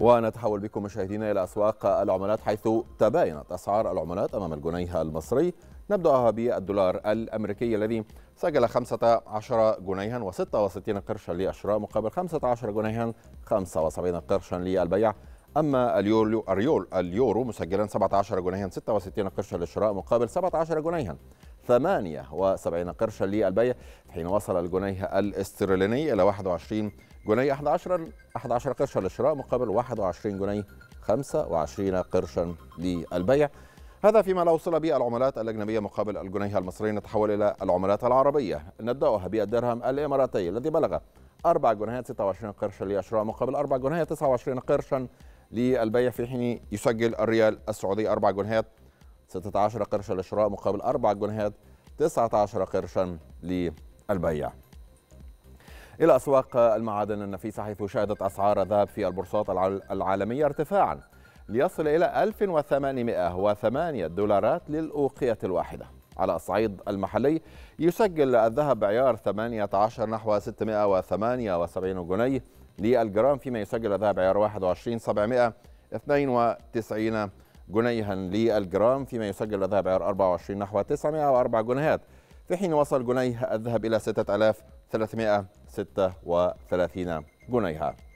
ونتحول بكم مشاهدينا إلى أسواق العملات حيث تباينت أسعار العملات أمام الجنيه المصري نبدأها بالدولار الأمريكي الذي سجل 15 جنيها و66 قرشا للشراء مقابل 15 جنيها 75 قرشا للبيع أما اليورو اليورو, اليورو مسجلا 17 جنيها 66 قرشا للشراء مقابل 17 جنيها 78 قرشا للبيع حين وصل الجنيه الاسترليني إلى 21 جنيه 11 11 قرشا للشراء مقابل 21 جنيه 25 قرشا للبيع هذا فيما لو وصل به العملات الأجنبية مقابل الجنيه المصري نتحول إلى العملات العربية نبدأها بالدرهم الإماراتي الذي بلغ 4 جنيهات 26 قرشا للشراء مقابل 4 جنيهات 29 قرشا للبيع في حين يسجل الريال السعودي أربع جنيهات 16 قرشا للشراء مقابل أربع جنيهات 19 قرشا للبيع إلى أسواق المعادن النفيسة حيث شهدت أسعار الذهب في البورصات العالمية ارتفاعا ليصل إلى 1808 دولارات للأوقية الواحدة على الصعيد المحلي يسجل الذهب عيار 18 نحو 678 جنيه للجرام فيما يسجل الذهب عيار 21 792 جنيها للجرام فيما يسجل الذهب عيار 24 نحو 904 جنيهات في حين وصل جنيه الذهب إلى 6336 جنيها